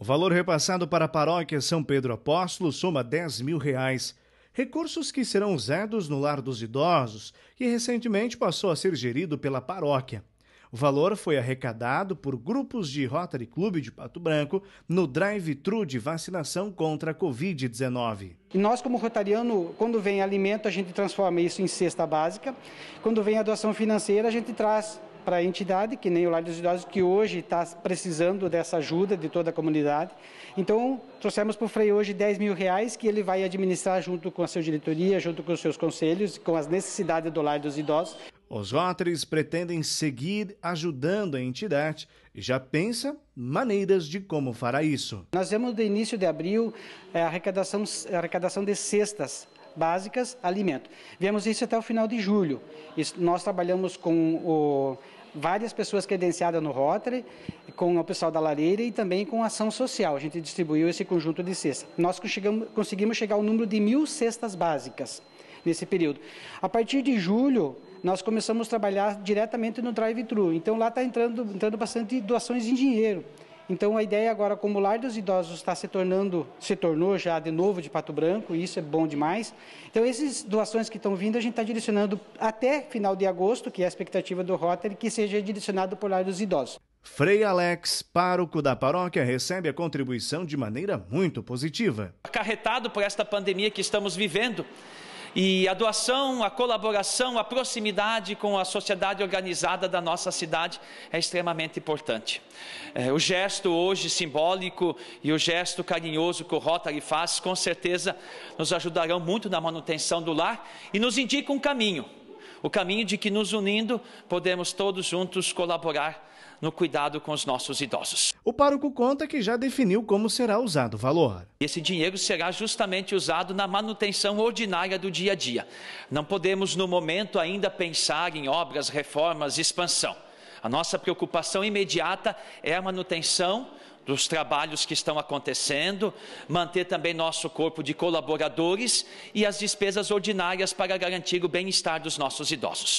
O valor repassado para a paróquia São Pedro Apóstolo soma 10 mil reais. Recursos que serão usados no lar dos idosos, que recentemente passou a ser gerido pela paróquia. O valor foi arrecadado por grupos de Rotary Clube de Pato Branco no drive-thru de vacinação contra a Covid-19. Nós, como rotariano, quando vem alimento, a gente transforma isso em cesta básica. Quando vem a doação financeira, a gente traz para a entidade, que nem o Lar dos Idosos, que hoje está precisando dessa ajuda de toda a comunidade. Então, trouxemos para o Frei hoje 10 mil reais, que ele vai administrar junto com a sua diretoria, junto com os seus conselhos, com as necessidades do Lar dos Idosos. Os Óteres pretendem seguir ajudando a entidade e já pensa maneiras de como fará isso. Nós vemos do início de abril eh, a arrecadação, a arrecadação de cestas básicas, alimento. Vemos isso até o final de julho. nós trabalhamos com o várias pessoas credenciadas no Rotary, com o pessoal da Lareira e também com a ação social. A gente distribuiu esse conjunto de cestas. Nós conseguimos chegar ao número de mil cestas básicas nesse período. A partir de julho, nós começamos a trabalhar diretamente no drive-thru. Então, lá está entrando, entrando bastante doações em dinheiro. Então a ideia agora, como o lar dos idosos está se tornando, se tornou já de novo de Pato Branco, e isso é bom demais. Então essas doações que estão vindo, a gente está direcionando até final de agosto, que é a expectativa do Rotary, que seja direcionado para o lar dos idosos. Frei Alex, pároco da paróquia, recebe a contribuição de maneira muito positiva. Acarretado por esta pandemia que estamos vivendo, e a doação, a colaboração, a proximidade com a sociedade organizada da nossa cidade é extremamente importante. É, o gesto hoje simbólico e o gesto carinhoso que o Rotary faz, com certeza, nos ajudarão muito na manutenção do lar e nos indica um caminho o caminho de que nos unindo podemos todos juntos colaborar no cuidado com os nossos idosos. O pároco conta que já definiu como será usado o valor. Esse dinheiro será justamente usado na manutenção ordinária do dia a dia. Não podemos, no momento, ainda pensar em obras, reformas, expansão. A nossa preocupação imediata é a manutenção dos trabalhos que estão acontecendo, manter também nosso corpo de colaboradores e as despesas ordinárias para garantir o bem-estar dos nossos idosos.